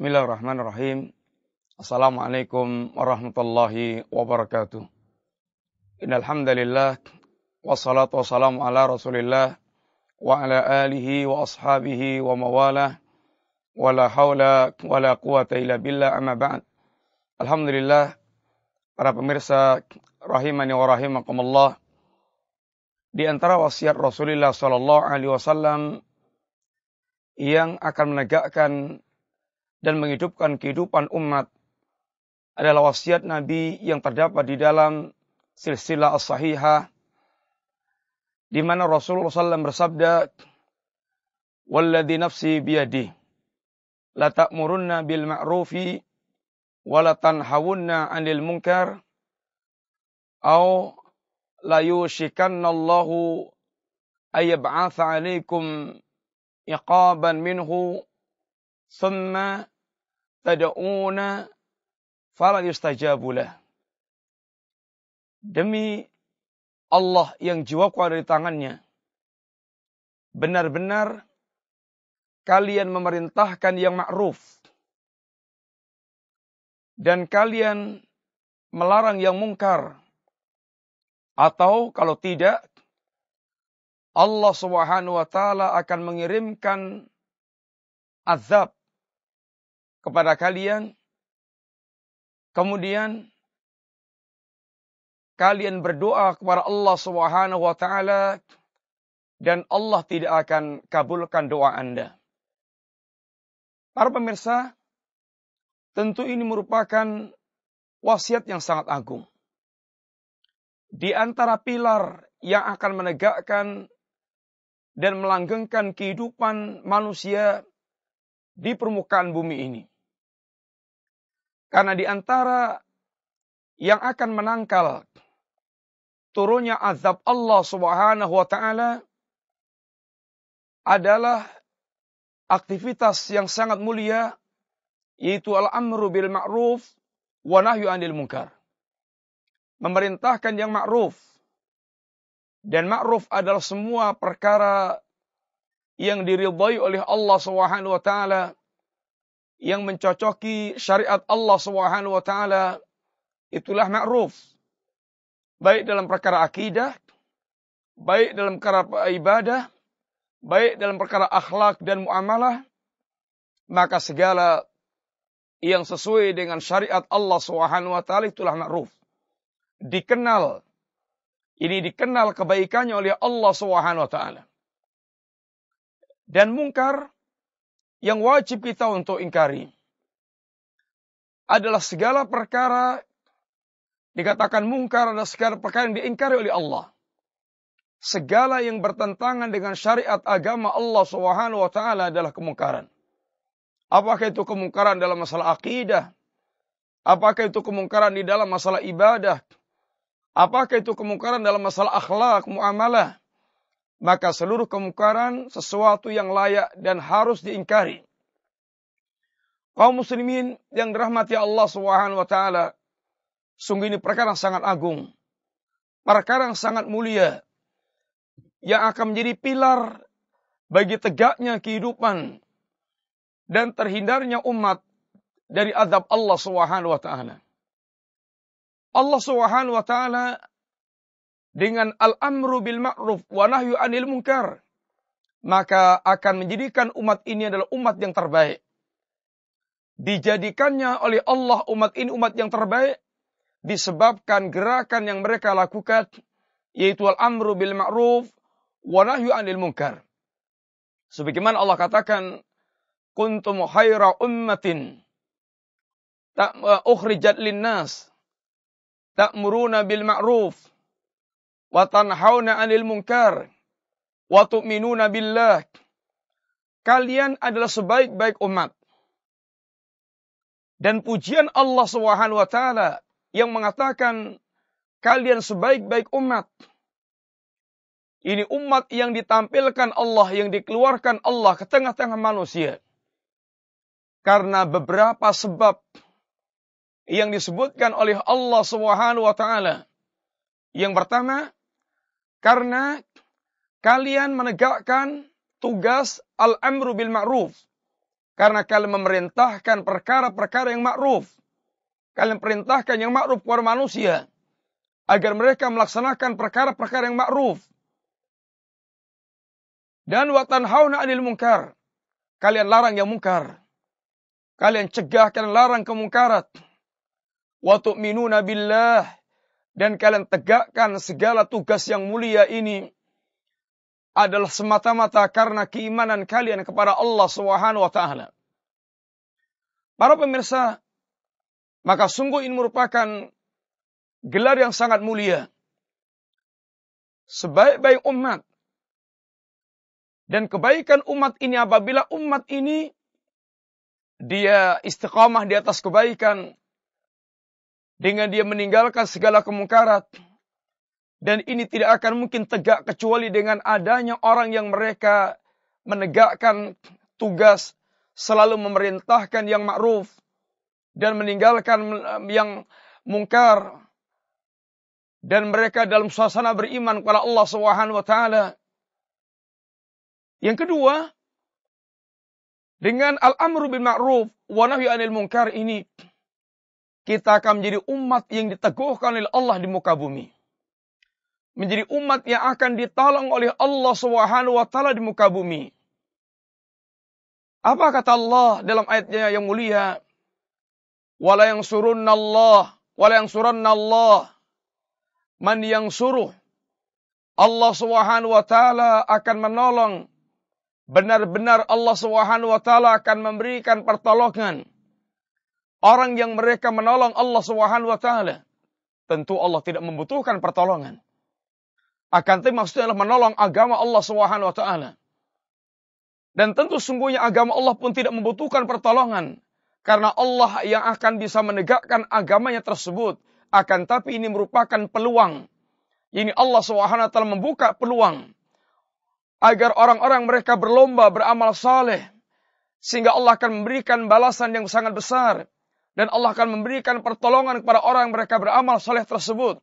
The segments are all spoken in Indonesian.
Bismillahirrahmanirrahim. Assalamualaikum warahmatullahi wabarakatuh. Innal wassalatu wassalamu ala Rasulillah wa ala alihi wa ashabihi wa mawalah wala haula wala quwata illa billah amma ba'd. Alhamdulillah para pemirsa rahimani wa rahimakumullah. Di antara wasiat Rasulullah sallallahu alaihi wasallam yang akan menegakkan dan menghidupkan kehidupan umat adalah wasiat Nabi yang terdapat di dalam silsilah as-sahihah di mana Rasulullah SAW bersabda Walladhi nafsi biyadi la ta'murunna bil ma'rufi wa la tanhawunna 'anil munkar au la yushikanna Allahu ayab'atha 'alaykum iqaban minhu thumma." tad'una fala yustajabu Demi Allah yang jiwaku ada di tangannya. Benar-benar kalian memerintahkan yang ma'ruf. Dan kalian melarang yang mungkar. Atau kalau tidak, Allah Subhanahu wa taala akan mengirimkan azab kepada kalian. Kemudian kalian berdoa kepada Allah Subhanahu wa taala dan Allah tidak akan kabulkan doa Anda. Para pemirsa, tentu ini merupakan wasiat yang sangat agung. Di antara pilar yang akan menegakkan dan melanggengkan kehidupan manusia di permukaan bumi ini. Karena di antara yang akan menangkal turunnya azab Allah Subhanahu wa taala adalah aktivitas yang sangat mulia yaitu al-amru bil ma'ruf wa nahyu anil munkar. Memerintahkan yang ma'ruf dan ma'ruf adalah semua perkara yang diridhai oleh Allah Subhanahu wa taala yang mencocoki syariat Allah Subhanahu wa taala itulah ma'ruf baik dalam perkara akidah baik dalam perkara ibadah baik dalam perkara akhlak dan muamalah maka segala yang sesuai dengan syariat Allah Subhanahu wa taala itulah ma'ruf dikenal ini dikenal kebaikannya oleh Allah Subhanahu wa taala dan mungkar yang wajib kita untuk ingkari adalah segala perkara dikatakan mungkar adalah segala perkara yang diingkari oleh Allah. Segala yang bertentangan dengan syariat agama Allah Subhanahu wa taala adalah kemungkaran. Apakah itu kemungkaran dalam masalah akidah? Apakah itu kemungkaran di dalam masalah ibadah? Apakah itu kemungkaran dalam masalah akhlak, muamalah? maka seluruh kemungkaran sesuatu yang layak dan harus diingkari. Kaum muslimin yang dirahmati Allah Subhanahu wa taala, sungguh ini perkara sangat agung. Perkara yang sangat mulia yang akan menjadi pilar bagi tegaknya kehidupan dan terhindarnya umat dari azab Allah Subhanahu wa taala. Allah Subhanahu wa taala dengan al-amru bil ma'ruf wa nahyu anil munkar, maka akan menjadikan umat ini adalah umat yang terbaik. Dijadikannya oleh Allah umat ini umat yang terbaik disebabkan gerakan yang mereka lakukan yaitu al-amru bil ma'ruf wa nahyu anil munkar. Sebagaimana Allah katakan, "Kuntum khaira ummatin uh, lin nas ta'muruna bil ma'ruf wa tanhauna 'anil munkar wa tu'minuna billah. Kalian adalah sebaik-baik umat. Dan pujian Allah Subhanahu wa taala yang mengatakan kalian sebaik-baik umat. Ini umat yang ditampilkan Allah, yang dikeluarkan Allah ke tengah-tengah manusia. Karena beberapa sebab yang disebutkan oleh Allah Subhanahu wa taala. Yang pertama, karena kalian menegakkan tugas al-amru bil ma'ruf. Karena kalian memerintahkan perkara-perkara yang ma'ruf. Kalian perintahkan yang ma'ruf kepada manusia. Agar mereka melaksanakan perkara-perkara yang ma'ruf. Dan watan hauna anil mungkar. Kalian larang yang mungkar. Kalian cegah, kalian larang kemungkarat. Wa minuna billah dan kalian tegakkan segala tugas yang mulia ini adalah semata-mata karena keimanan kalian kepada Allah Subhanahu wa taala. Para pemirsa, maka sungguh ini merupakan gelar yang sangat mulia. Sebaik-baik umat dan kebaikan umat ini apabila umat ini dia istiqamah di atas kebaikan dengan dia meninggalkan segala kemungkaran Dan ini tidak akan mungkin tegak kecuali dengan adanya orang yang mereka menegakkan tugas selalu memerintahkan yang ma'ruf dan meninggalkan eh, yang mungkar dan mereka dalam suasana beriman kepada Allah Subhanahu wa taala. Yang kedua, dengan al-amru bil ma'ruf wa nahyu anil munkar ini kita akan menjadi umat yang diteguhkan oleh Allah di muka bumi. Menjadi umat yang akan ditolong oleh Allah Subhanahu wa taala di muka bumi. Apa kata Allah dalam ayatnya yang mulia? Wala yang surunna Allah, wala yang surunna Allah. Man yang suruh Allah Subhanahu wa taala akan menolong benar-benar Allah Subhanahu wa taala akan memberikan pertolongan orang yang mereka menolong Allah Subhanahu wa taala, tentu Allah tidak membutuhkan pertolongan. Akan tetapi maksudnya adalah menolong agama Allah Subhanahu wa taala. Dan tentu sungguhnya agama Allah pun tidak membutuhkan pertolongan karena Allah yang akan bisa menegakkan agamanya tersebut. Akan tapi ini merupakan peluang. Ini Allah Subhanahu wa taala membuka peluang agar orang-orang mereka berlomba beramal saleh sehingga Allah akan memberikan balasan yang sangat besar dan Allah akan memberikan pertolongan kepada orang yang mereka beramal soleh tersebut.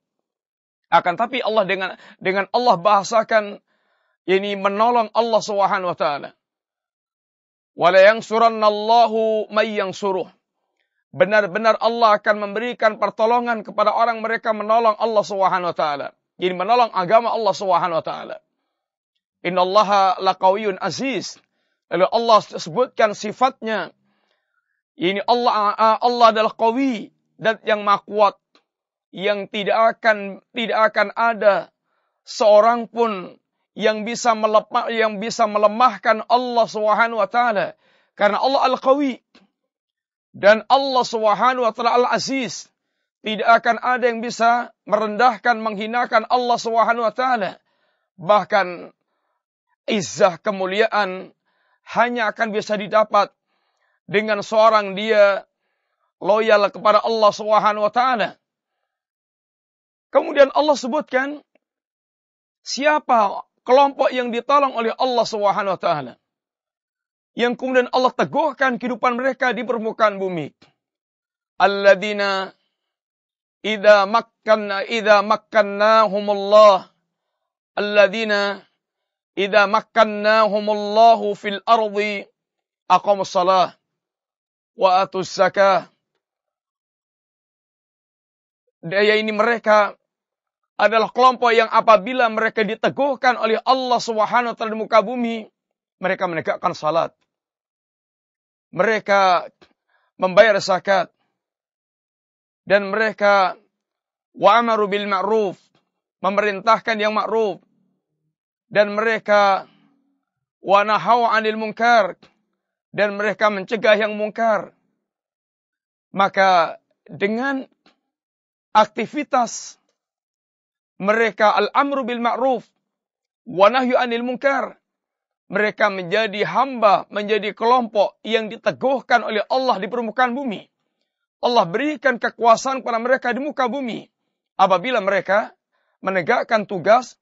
Akan tapi Allah dengan dengan Allah bahasakan ini menolong Allah Subhanahu wa taala. Wala surannallahu may yang suruh. Benar-benar Allah akan memberikan pertolongan kepada orang mereka menolong Allah Subhanahu wa taala. Jadi menolong agama Allah Subhanahu wa taala. Innallaha laqawiyyun aziz. Lalu Allah sebutkan sifatnya ini Allah ah, ah, Allah adalah qawi dan yang makuat yang tidak akan tidak akan ada seorang pun yang bisa melemah yang bisa melemahkan Allah Subhanahu wa taala karena Allah al-qawi dan Allah Subhanahu wa taala al-aziz tidak akan ada yang bisa merendahkan menghinakan Allah Subhanahu wa taala bahkan izah kemuliaan hanya akan bisa didapat dengan seorang dia loyal kepada Allah Subhanahu wa taala. Kemudian Allah sebutkan siapa kelompok yang ditolong oleh Allah Subhanahu wa taala. Yang kemudian Allah teguhkan kehidupan mereka di permukaan bumi. Alladzina idza makkanna idza makkannahumullah alladzina idza makkannahumullahu fil ardi Aqamussalah. وآتوا الزكاة Daya ini mereka adalah kelompok yang apabila mereka diteguhkan oleh Allah Subhanahu wa taala di muka bumi, mereka menegakkan salat. Mereka membayar zakat dan mereka wa'amaru bil ma'ruf, memerintahkan yang ma'ruf dan mereka wa nahau 'anil munkar, dan mereka mencegah yang mungkar. Maka dengan aktivitas mereka al-amru bil ma'ruf wa nahyu anil mungkar, mereka menjadi hamba, menjadi kelompok yang diteguhkan oleh Allah di permukaan bumi. Allah berikan kekuasaan kepada mereka di muka bumi apabila mereka menegakkan tugas,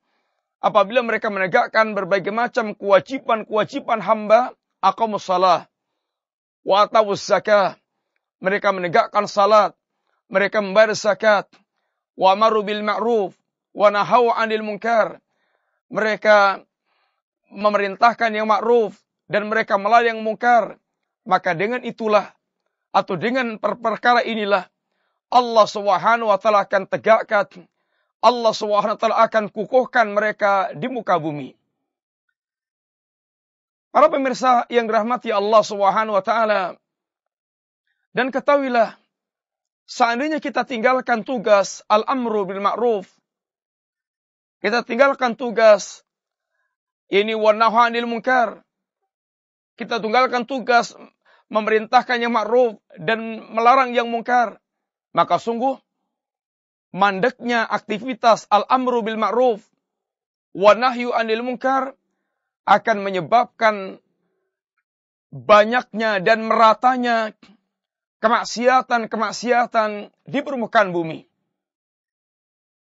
apabila mereka menegakkan berbagai macam kewajiban-kewajiban hamba aqamus salah wa atawus zakah. Mereka menegakkan salat, mereka membayar zakat, wa maru bil ma'ruf wa nahau 'anil munkar. Mereka memerintahkan yang ma'ruf dan mereka melarang yang mungkar. Maka dengan itulah atau dengan per perkara inilah Allah Subhanahu wa taala akan tegakkan Allah Subhanahu wa taala akan kukuhkan mereka di muka bumi. Para pemirsa yang dirahmati Allah Subhanahu wa taala. Dan ketahuilah seandainya kita tinggalkan tugas al-amru bil ma'ruf kita tinggalkan tugas ini wanahu anil munkar. Kita tinggalkan tugas memerintahkan yang ma'ruf dan melarang yang mungkar. Maka sungguh mandeknya aktivitas al-amru bil ma'ruf wa nahyu anil munkar akan menyebabkan banyaknya dan meratanya kemaksiatan-kemaksiatan di permukaan bumi.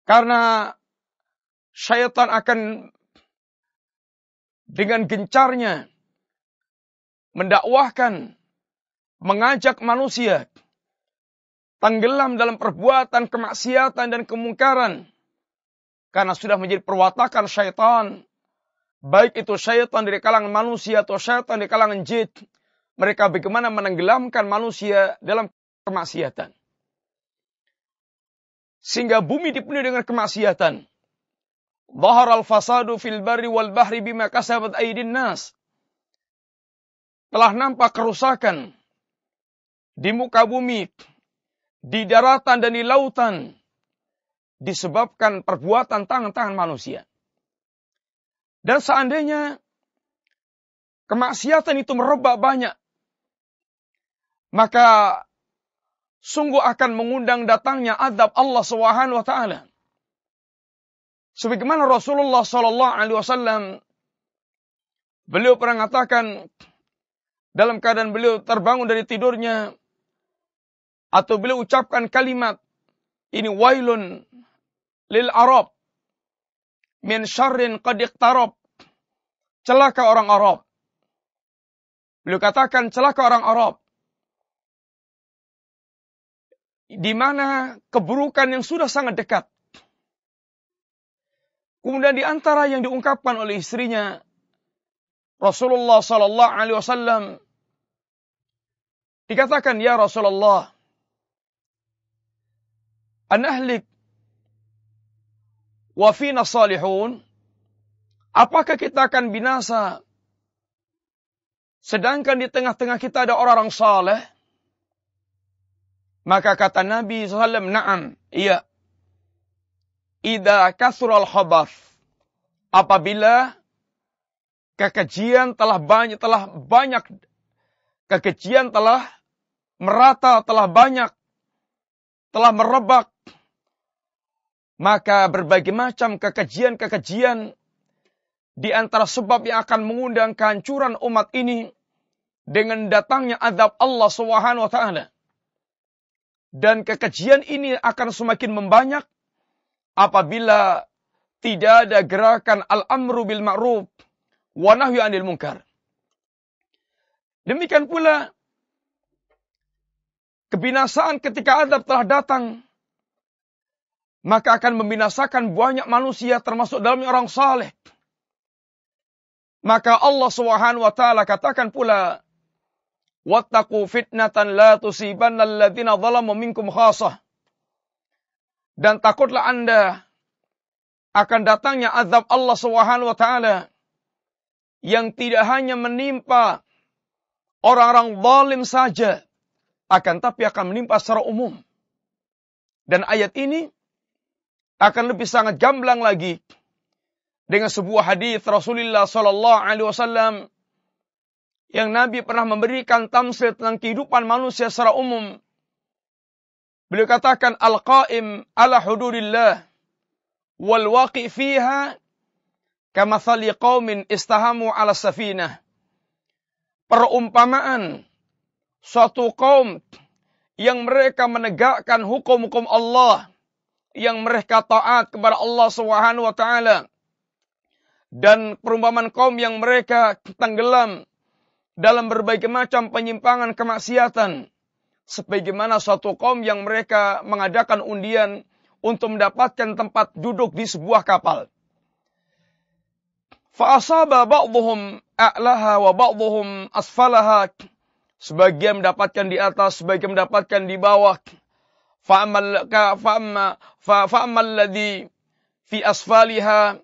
Karena syaitan akan dengan gencarnya mendakwahkan, mengajak manusia tenggelam dalam perbuatan kemaksiatan dan kemungkaran karena sudah menjadi perwatakan syaitan baik itu syaitan dari kalangan manusia atau syaitan dari kalangan jin, mereka bagaimana menenggelamkan manusia dalam kemaksiatan. Sehingga bumi dipenuhi dengan kemaksiatan. Bahar al-fasadu fil barri wal bahri bima kasabat aidin nas. Telah nampak kerusakan di muka bumi, di daratan dan di lautan disebabkan perbuatan tangan-tangan manusia. Dan seandainya kemaksiatan itu merebak banyak, maka sungguh akan mengundang datangnya adab Allah Subhanahu wa taala. Sebagaimana Rasulullah sallallahu alaihi wasallam beliau pernah mengatakan dalam keadaan beliau terbangun dari tidurnya atau beliau ucapkan kalimat ini wailun lil arab min syarrin qad iqtarab. Celaka orang Arab. Beliau katakan celaka orang Arab. Di mana keburukan yang sudah sangat dekat. Kemudian di antara yang diungkapkan oleh istrinya Rasulullah sallallahu alaihi wasallam dikatakan ya Rasulullah an ahlik wa salihun apakah kita akan binasa sedangkan di tengah-tengah kita ada orang-orang saleh maka kata Nabi SAW na'am iya ida kasural khabath apabila kekejian telah banyak telah banyak kekejian telah merata telah banyak telah merebak maka berbagai macam kekejian-kekejian di antara sebab yang akan mengundang kehancuran umat ini dengan datangnya azab Allah Subhanahu wa taala. Dan kekejian ini akan semakin membanyak apabila tidak ada gerakan al-amru bil ma'ruf wa nahyu anil munkar. Demikian pula kebinasaan ketika azab telah datang maka akan membinasakan banyak manusia termasuk dalam orang saleh. Maka Allah Subhanahu wa taala katakan pula, "Wattaqu fitnatan la tusibanna alladziina dhalamu minkum khassah." Dan takutlah Anda akan datangnya azab Allah Subhanahu wa taala yang tidak hanya menimpa orang-orang zalim saja, akan tapi akan menimpa secara umum. Dan ayat ini akan lebih sangat gamblang lagi dengan sebuah hadis Rasulullah Sallallahu Alaihi Wasallam yang Nabi pernah memberikan tamsil tentang kehidupan manusia secara umum. Beliau katakan al-qaim ala hududillah wal waqi fiha kamathali qaumin istahamu ala safinah. Perumpamaan suatu kaum yang mereka menegakkan hukum-hukum Allah yang mereka taat kepada Allah Subhanahu wa taala dan perumpamaan kaum yang mereka tenggelam dalam berbagai macam penyimpangan kemaksiatan sebagaimana suatu kaum yang mereka mengadakan undian untuk mendapatkan tempat duduk di sebuah kapal. asaba ba'dhum a'laha wa ba'dhum asfalaha. Sebagian mendapatkan di atas, sebagian mendapatkan di bawah fa'amal fi asfaliha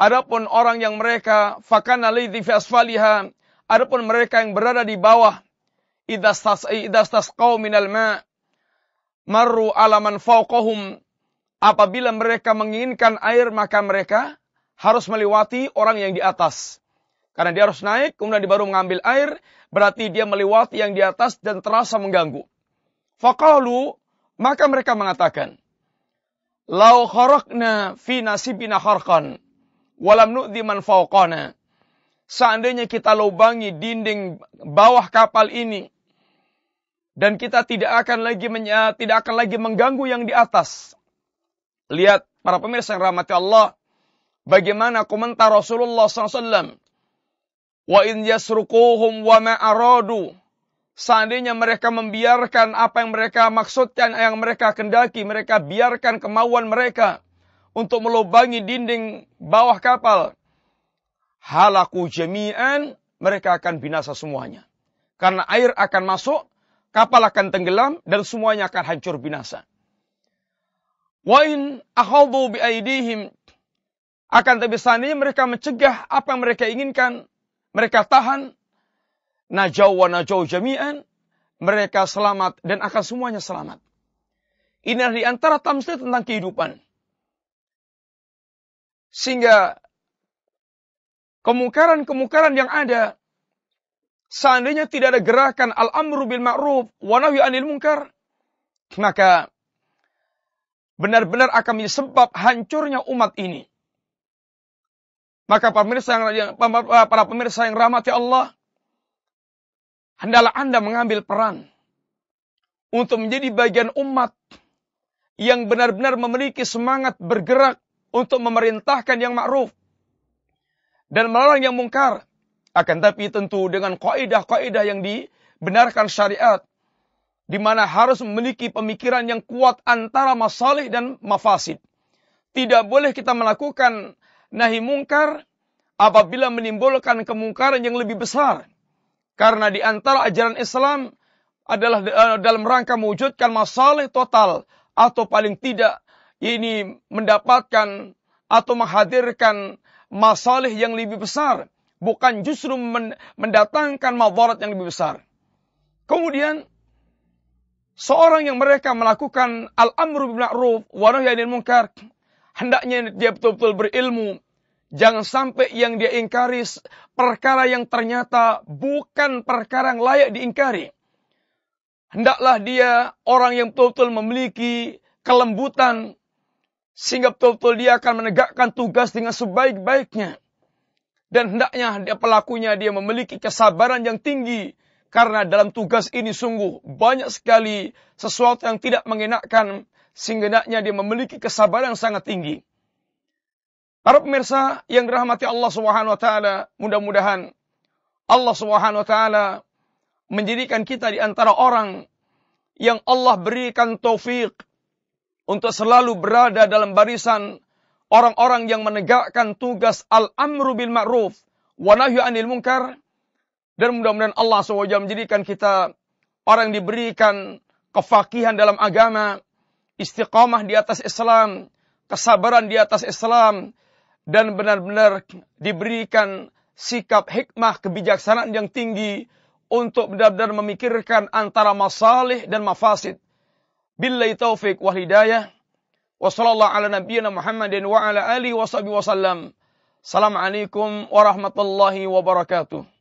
adapun orang yang mereka fakana ladzi fi asfaliha adapun mereka yang berada di bawah idastas minal ma marru alaman fawqahum apabila mereka menginginkan air maka mereka harus melewati orang yang di atas karena dia harus naik kemudian dia baru mengambil air berarti dia melewati yang di atas dan terasa mengganggu Fakalu maka mereka mengatakan, "Lau kharaqna fi nasibina kharqan, walam nu'dhi man fauqana. Seandainya kita lubangi dinding bawah kapal ini dan kita tidak akan lagi menya, tidak akan lagi mengganggu yang di atas. Lihat para pemirsa yang rahmati Allah, bagaimana komentar Rasulullah SAW. Wa in yasrukuhum wa ma'aradu Seandainya mereka membiarkan apa yang mereka maksudkan, yang mereka kendaki, mereka biarkan kemauan mereka untuk melubangi dinding bawah kapal. Halaku jami'an, mereka akan binasa semuanya. Karena air akan masuk, kapal akan tenggelam, dan semuanya akan hancur binasa. Wa in bi'aidihim, akan tapi seandainya mereka mencegah apa yang mereka inginkan, mereka tahan, najau wa najaw jami'an. Mereka selamat dan akan semuanya selamat. Ini di antara tamsil tentang kehidupan. Sehingga kemukaran-kemukaran yang ada seandainya tidak ada gerakan al-amru bil ma'ruf wa nawi anil munkar maka benar-benar akan menjadi sebab hancurnya umat ini. Maka para pemirsa yang para pemirsa yang rahmati Allah, Hendaklah Anda mengambil peran untuk menjadi bagian umat yang benar-benar memiliki semangat bergerak untuk memerintahkan yang ma'ruf dan melarang yang mungkar. Akan tapi tentu dengan kaidah-kaidah yang dibenarkan syariat di mana harus memiliki pemikiran yang kuat antara masalih dan mafasid. Tidak boleh kita melakukan nahi mungkar apabila menimbulkan kemungkaran yang lebih besar karena di antara ajaran Islam adalah eh, dalam rangka mewujudkan masalah total atau paling tidak ini mendapatkan atau menghadirkan masalah yang lebih besar, bukan justru mendatangkan mawarat yang lebih besar. Kemudian seorang yang mereka melakukan al-amru bil ma'ruf wa nahi munkar hendaknya dia betul-betul berilmu Jangan sampai yang dia ingkari perkara yang ternyata bukan perkara yang layak diingkari. Hendaklah dia orang yang betul-betul memiliki kelembutan sehingga betul-betul dia akan menegakkan tugas dengan sebaik-baiknya. Dan hendaknya dia pelakunya dia memiliki kesabaran yang tinggi karena dalam tugas ini sungguh banyak sekali sesuatu yang tidak mengenakkan sehingga hendaknya dia memiliki kesabaran yang sangat tinggi. Para pemirsa yang dirahmati Allah Subhanahu wa taala, mudah-mudahan Allah Subhanahu wa taala menjadikan kita di antara orang yang Allah berikan taufik untuk selalu berada dalam barisan orang-orang yang menegakkan tugas al-amru bil ma'ruf wa nahyu anil munkar dan mudah-mudahan Allah SWT menjadikan kita orang yang diberikan kefakihan dalam agama, istiqamah di atas Islam, kesabaran di atas Islam, dan benar-benar diberikan sikap hikmah kebijaksanaan yang tinggi untuk benar-benar memikirkan antara masalih dan mafasid. Billahi taufik wa hidayah. Wassalamualaikum ala Muhammadin wa ala alihi wa sahbihi wasallam. Assalamualaikum warahmatullahi wabarakatuh.